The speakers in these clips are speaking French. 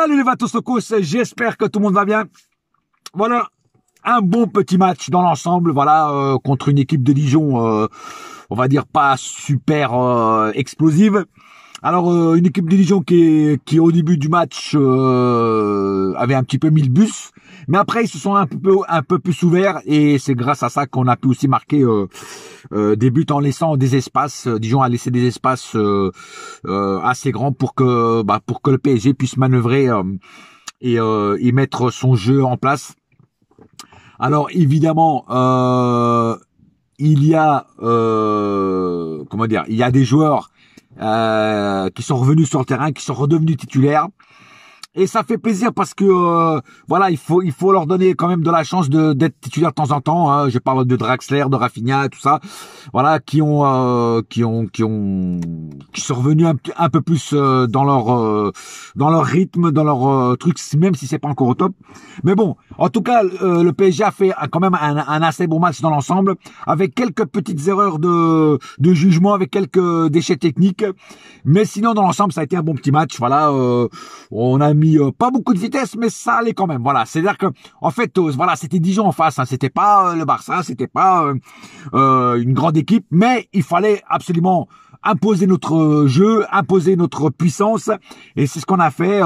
Salut les Vatosokos, j'espère que tout le monde va bien. Voilà, un bon petit match dans l'ensemble, voilà, euh, contre une équipe de Dijon, euh, on va dire pas super euh, explosive. Alors euh, une équipe de Dijon qui, qui au début du match euh, avait un petit peu mis le bus, mais après ils se sont un peu un peu plus ouverts et c'est grâce à ça qu'on a pu aussi marquer euh, des buts en laissant des espaces. Dijon a laissé des espaces assez grands pour que bah, pour que le PSG puisse manœuvrer et, mettre son jeu en place. Alors évidemment il y a comment dire il y a des joueurs euh, qui sont revenus sur le terrain, qui sont redevenus titulaires. Et ça fait plaisir parce que euh, voilà, il faut il faut leur donner quand même de la chance de d'être titulaire de temps en temps. Hein. Je parle de Draxler, de Rafinha, tout ça, voilà, qui ont euh, qui ont qui ont qui sont revenus un, peu plus euh, dans leur dans leur rythme, dans leur truc, même si c'est pas encore au top. Mais bon, en tout cas, le PSG a fait quand même un, un assez bon match dans l'ensemble, avec quelques petites erreurs de de jugement, avec quelques déchets techniques, mais sinon dans l'ensemble, ça a été un bon petit match. Voilà, on a mis euh, pas beaucoup de vitesse, mais ça allait quand même. Voilà, c'est-à-dire que en fait, euh, voilà, c'était Dijon en face. Hein. C'était pas euh, le Barça, c'était pas euh, une grande équipe, mais il fallait absolument imposer notre jeu, imposer notre puissance, et c'est ce qu'on a fait.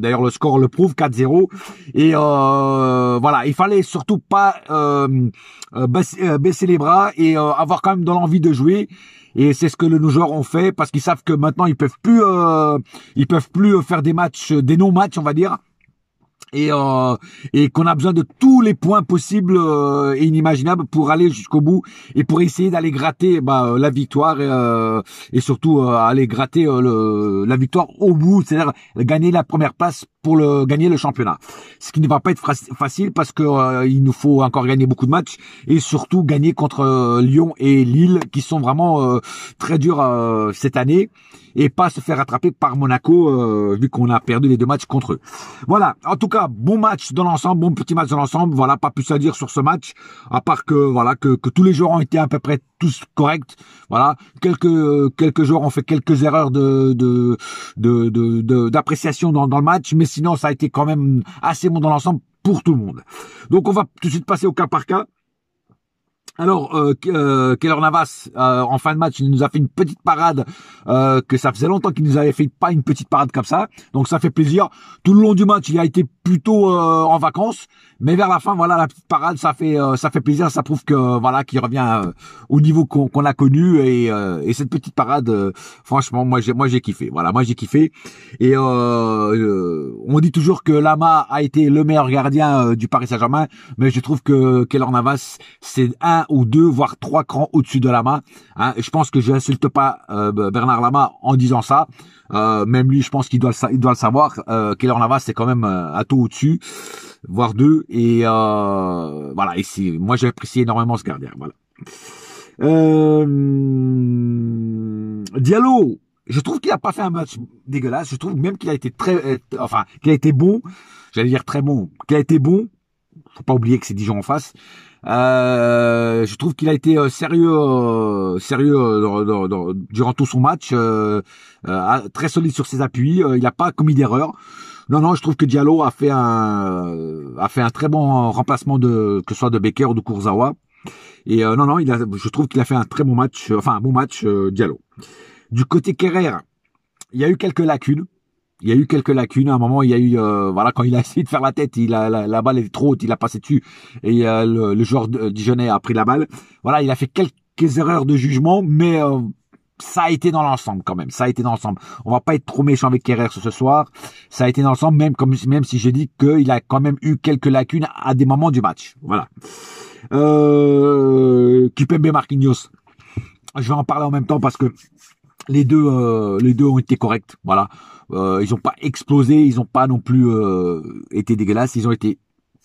D'ailleurs, le score le prouve 4-0. Et voilà, il fallait surtout pas baisser, les bras et avoir quand même dans l'envie de jouer. Et c'est ce que le, nos joueurs ont fait parce qu'ils savent que maintenant ils peuvent plus, euh, ils peuvent plus euh, faire des matchs, euh, des non-matchs, on va dire. Et, et qu'on a besoin de tous les points possibles et inimaginables pour aller jusqu'au bout et pour essayer d'aller gratter bah, la victoire et, surtout aller gratter le, la victoire au bout, c'est-à-dire gagner la première place pour le, gagner le championnat. Ce qui ne va pas être facile parce que euh, il nous faut encore gagner beaucoup de matchs et surtout gagner contre euh, Lyon et Lille qui sont vraiment euh, très durs cette année et pas se faire attraper par Monaco vu qu'on a perdu les deux matchs contre eux. Voilà. En tout cas, bon match dans l'ensemble, bon petit match dans l'ensemble. Voilà, pas plus à dire sur ce match à part que voilà que, que tous les joueurs ont été à peu près tous correct Voilà, quelques euh, quelques joueurs ont fait quelques erreurs de de d'appréciation de, de, dans, dans le match, mais sinon ça a été quand même assez bon dans l'ensemble pour tout le monde. Donc on va tout de suite passer au cas par cas. Alors, euh, euh Keller Navas, euh, en fin de match, il nous a fait une petite parade, euh, que ça faisait longtemps qu'il nous avait fait pas une petite parade comme ça. Donc ça fait plaisir. Tout le long du match, il a été plutôt en vacances, mais vers la fin, voilà, la petite parade, ça fait ça fait plaisir. Ça prouve que voilà, qu'il revient au niveau qu'on a connu et, cette petite parade, franchement, moi j'ai moi j'ai kiffé. Voilà, moi j'ai kiffé. Et on dit toujours que Lama a été le meilleur gardien du Paris Saint-Germain, mais je trouve que Keller Navas, c'est un ou deux, voire trois crans au-dessus de Lama. Hein. Je pense que je n'insulte pas euh, Bernard Lama en disant ça. Euh, même lui, je pense qu'il doit, doit le savoir. Euh, Keller Lama, c'est quand même un euh, taux au-dessus, voire deux. Et voilà, c'est moi j'apprécie énormément ce gardien. Voilà. Diallo, je trouve qu'il a pas fait un match dégueulasse. Je trouve même qu'il a été très, enfin, qu'il a été bon. J'allais dire très bon. Qu'il a été bon. Faut pas oublier que c'est Dijon en face. Euh, je trouve qu'il a été euh, sérieux, euh, sérieux dans, dans, durant tout son match, très solide sur ses appuis. il n'a pas commis d'erreur. Non, non, je trouve que Diallo a fait un, a fait un très bon remplacement de que ce soit de Becker ou de Kurzawa. Et non, non, il a, je trouve qu'il a fait un très bon match, enfin un bon match Diallo. Du côté Kerrer, il y a eu quelques lacunes il y a eu quelques lacunes. À un moment, il y a eu, euh, voilà, quand il a essayé de faire la tête, il a, la, balle est trop haute, il a passé dessus et euh, le, le, joueur euh, dijonnais a pris la balle. Voilà, il a fait quelques erreurs de jugement, mais ça a été dans l'ensemble quand même. Ça a été dans l'ensemble. On va pas être trop méchant avec Kerrer ce soir. Ça a été dans l'ensemble, même comme même si j'ai dit qu'il a quand même eu quelques lacunes à des moments du match. Voilà. Euh, Kipembe Marquinhos. Je vais en parler en même temps parce que les deux, euh, les deux ont été corrects. Voilà, euh, ils n'ont pas explosé, ils n'ont pas non plus euh, été dégueulasses. Ils ont été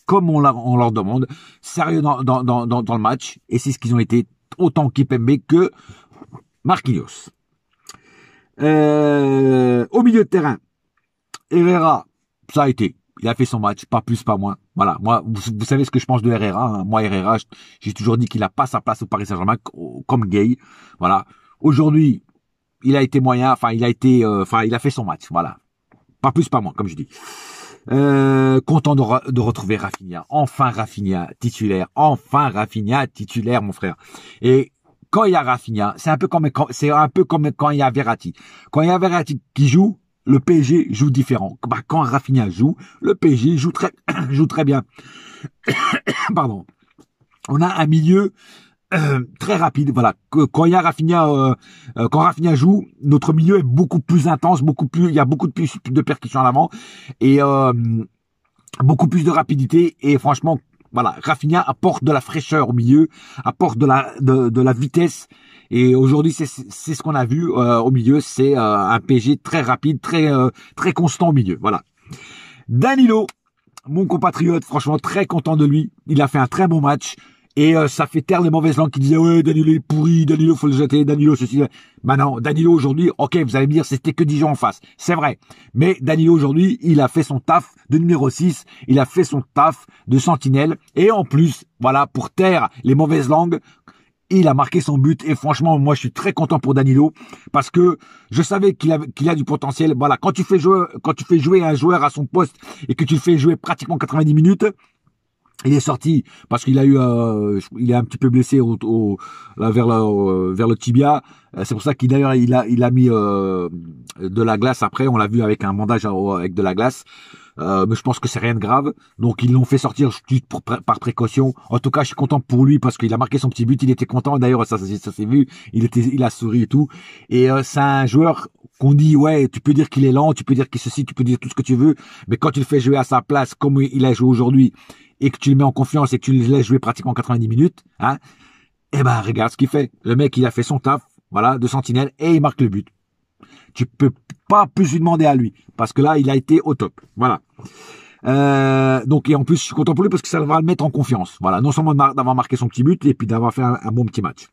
comme on, leur demande, sérieux dans, le match, et c'est ce qu'ils ont été autant Kipembe que Marquinhos. Euh, au milieu de terrain, Herrera, ça a été. Il a fait son match, pas plus, pas moins. Voilà, moi, vous, savez ce que je pense de Herrera. Hein. Moi, Herrera, j'ai toujours dit qu'il n'a pas sa place au Paris Saint-Germain comme gay. Voilà. Aujourd'hui, il a été moyen, enfin il a été, euh, enfin il a fait son match, voilà. Pas plus, pas moins, comme je dis. Euh, content de, retrouver Rafinha. Enfin Rafinha titulaire. Enfin Rafinha titulaire, mon frère. Et quand il y a Rafinha, c'est un peu comme c'est un peu comme quand il y a Verratti. Quand il y a Verratti qui joue, le PSG joue différent. Bah, quand Rafinha joue, le PSG joue très joue très bien. Pardon. On a un milieu très rapide. Voilà, quand il Rafinha, euh, euh, quand Rafinha joue, notre milieu est beaucoup plus intense, beaucoup plus, il y a beaucoup de plus de percussions à l'avant, et euh, beaucoup plus de rapidité. Et franchement, voilà, Rafinha apporte de la fraîcheur au milieu, apporte de la de, la vitesse. Et aujourd'hui, c'est ce qu'on a vu au milieu, c'est un PG très rapide, très très constant au milieu. Voilà. Danilo, mon compatriote, franchement très content de lui. Il a fait un très bon match. Et euh, ça fait taire les mauvaises langues qui disaient ouais Danilo est pourri, Danilo faut le jeter, Danilo ceci. Ben non, Danilo aujourd'hui, ok, vous allez me dire c'était que jours en face, c'est vrai. Mais Danilo aujourd'hui, il a fait son taf de numéro 6, il a fait son taf de sentinelle. Et en plus, voilà, pour taire les mauvaises langues, il a marqué son but et franchement moi je suis très content pour Danilo parce que je savais qu'il a, qu'il a du potentiel. Voilà, quand tu fais jouer quand tu fais jouer un joueur à son poste et que tu le fais jouer pratiquement 90 minutes, il est sorti parce qu'il a eu, euh, il est un petit peu blessé au, vers le vers le tibia. Euh, c'est pour ça qu'il d'ailleurs il a il a mis euh, de la glace après. On l'a vu avec un bandage avec de la glace, mais je pense que c'est rien de grave. Donc ils l'ont fait sortir juste par précaution. En tout cas, je suis content pour lui parce qu'il a marqué son petit but. Il était content. D'ailleurs, ça, ça, s'est vu. Il était, il a souri et tout. Et c'est un joueur qu'on dit ouais, tu peux dire qu'il est lent, tu peux dire qu'il ceci, tu peux dire tout ce que tu veux, mais quand il fait jouer à sa place comme il a joué aujourd'hui et que tu le mets en confiance et que tu le laisses jouer pratiquement 90 minutes, hein, eh ben regarde ce qu'il fait. Le mec, il a fait son taf, voilà, de sentinelle et il marque le but. Tu peux pas plus lui demander à lui parce que là, il a été au top. Voilà. Euh, donc et en plus, je suis content pour lui parce que ça va le mettre en confiance. Voilà, non seulement d'avoir marqué son petit but et puis d'avoir fait un bon petit match.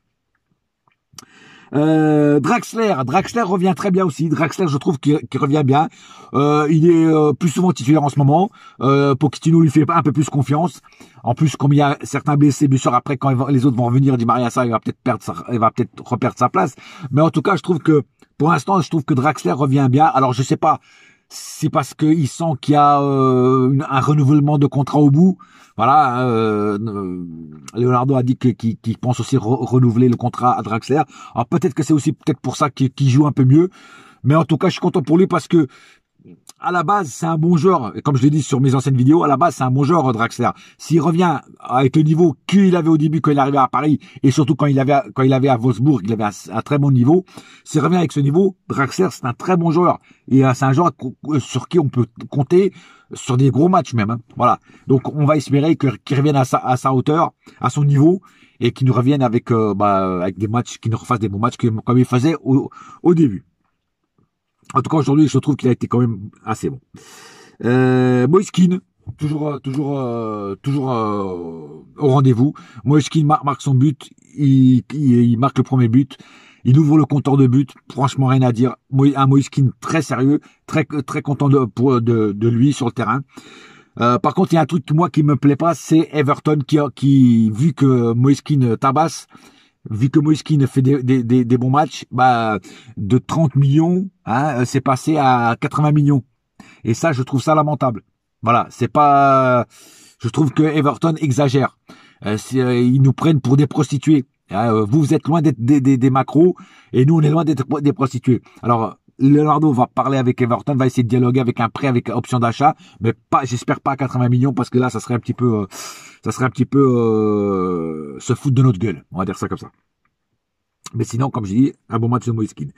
Euh, Draxler, Draxler revient très bien aussi. Draxler, je trouve qu'il revient bien. Euh, il est euh, plus souvent titulaire en ce moment. Euh, nous lui fait un peu plus confiance. En plus, comme il y a certains blessés, bien après quand les autres vont revenir, du Maria, ça, il va peut-être perdre, sa, il va peut-être reperdre sa place. Mais en tout cas, je trouve que pour l'instant, je trouve que Draxler revient bien. Alors, je sais pas c'est parce qu'ils sentent qu'il y a euh, un renouvellement de contrat au bout. Voilà, euh, euh, Leonardo a dit qu'il pense aussi renouveler le contrat à Draxler. Alors peut-être que c'est aussi peut-être pour ça qu'il joue un peu mieux. Mais en tout cas, je suis content pour lui parce que à la base, c'est un bon joueur. comme je l'ai dit sur mes anciennes vidéos, à la base, c'est un bon joueur, Draxler. S'il revient avec le niveau qu'il avait au début quand il arrivait à Paris, et surtout quand il avait, à, quand il avait à Wolfsburg, il avait un, très bon niveau. S'il revient avec ce niveau, Draxler, c'est un très bon joueur. Et euh, c'est un joueur euh, sur qui on peut compter sur des gros matchs même. Hein. Voilà. Donc, on va espérer qu'il revienne à sa, hauteur, à son niveau, et qu'il nous revienne avec, euh, bah, avec des matchs, qu'il nous refasse des bons matchs comme il faisait au début. En tout cas, aujourd'hui, je trouve qu'il a été quand même assez bon. Euh, toujours, euh, toujours, euh, toujours euh, au rendez-vous. Moiskin marque son but, il, marque le premier but, il ouvre le compteur de but. Franchement, rien à dire. Un Moiskin très sérieux, très, très content de, de, lui sur le terrain. par contre, il y a un truc moi qui me plaît pas, c'est Everton qui, qui vu que Moiskin tabasse, vu que fait des, des, bons matchs, bah, de 30 millions, hein, euh, c'est passé à 80 millions. Et ça, je trouve ça lamentable. Voilà, c'est pas. Je trouve que Everton exagère. Euh, euh, ils nous prennent pour des prostituées. Hein, vous, vous êtes loin d'être des, des, macros et nous, on est loin d'être des prostituées. Alors, Leonardo va parler avec Everton, va essayer de dialoguer avec un prêt avec option d'achat, mais pas, j'espère pas 80 millions parce que là, ça serait un petit peu ça serait un petit peu euh, se foutre de notre gueule, on va dire ça comme ça. Mais sinon, comme je dis, un bon match de Moïskine.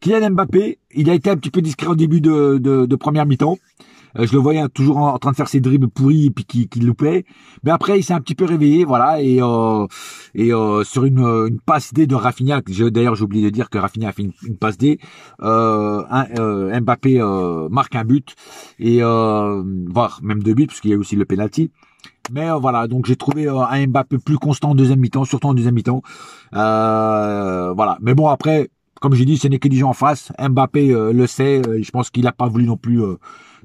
Kylian Mbappé, il a été un petit peu discret au début de, première mi-temps. Euh, je le voyais hein, toujours en, train de faire ses dribbles pourris et puis qui, loupait. Mais après, il s'est un petit peu réveillé, voilà, et euh, et sur une, passe D de Rafinha. D'ailleurs, j'ai oublié de dire que Rafinha a fait une, passe D. Mbappé marque un but et voire même deux buts puisqu'il y a aussi le penalty. Mais euh, voilà, donc j'ai trouvé euh, un Mbappé plus constant en deuxième mi-temps, surtout en deuxième mi-temps. Euh, voilà. Mais bon, après, comme j'ai dit, ce n'est que gens en face. Mbappé le sait. je pense qu'il n'a pas voulu non plus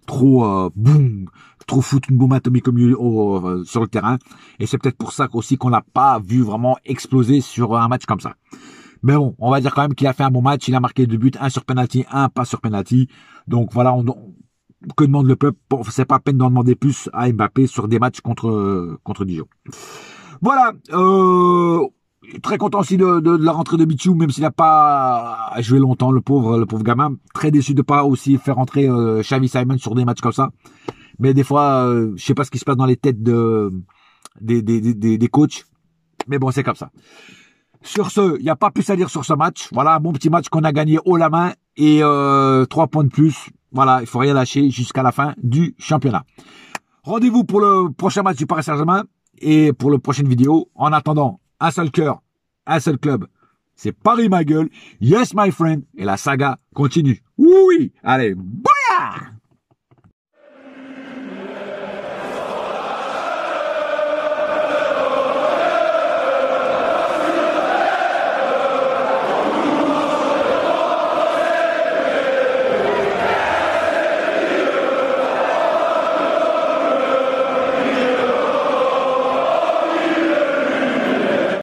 trop boum, trop foutre une bombe atomique sur le terrain. Et c'est peut-être pour ça aussi qu'on n'a pas vu vraiment exploser sur un match comme ça. Mais bon, on va dire quand même qu'il a fait un bon match. Il a marqué deux buts, un sur penalty, un pas sur penalty. Donc voilà, on, que demande le peuple C'est pas peine d'en demander plus à Mbappé sur des matchs contre euh, contre Dijon. Voilà. Euh, très content aussi de, de, la rentrée de Bichou, même s'il n'a pas joué longtemps, le pauvre le pauvre gamin. Très déçu de pas aussi faire rentrer euh, Xavi Simon sur des matchs comme ça. Mais des fois, euh, je sais pas ce qui se passe dans les têtes de des, des, des, des coachs. Mais bon, c'est comme ça. Sur ce, il n'y a pas plus à dire sur ce match. Voilà, un bon petit match qu'on a gagné haut la main et euh, trois points de plus. Voilà, il faut rien lâcher jusqu'à la fin du championnat. Rendez-vous pour le prochain match du Paris Saint-Germain et pour la prochaine vidéo. En attendant, un seul cœur, un seul club. C'est Paris ma gueule. Yes my friend. Et la saga continue. Oui, allez, boyard